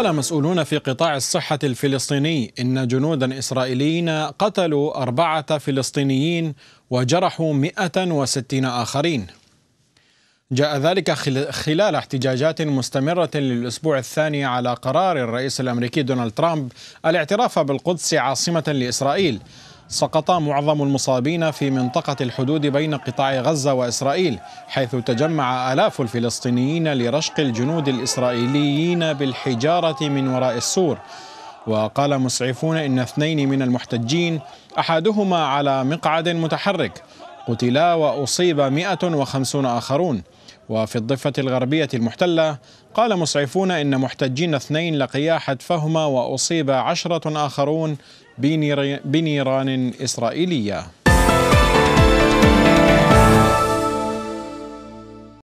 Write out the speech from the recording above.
قال مسؤولون في قطاع الصحة الفلسطيني إن جنودا إسرائيليين قتلوا أربعة فلسطينيين وجرحوا 160 آخرين جاء ذلك خلال احتجاجات مستمرة للأسبوع الثاني على قرار الرئيس الأمريكي دونالد ترامب الاعتراف بالقدس عاصمة لإسرائيل سقط معظم المصابين في منطقة الحدود بين قطاع غزة وإسرائيل حيث تجمع آلاف الفلسطينيين لرشق الجنود الإسرائيليين بالحجارة من وراء السور وقال مسعفون إن اثنين من المحتجين أحدهما على مقعد متحرك قتلا وأصيب 150 آخرون وفي الضفة الغربية المحتلة قال مسعفون إن محتجين اثنين لقيا حتفهما وأصيب عشرة آخرون بنيران إسرائيلية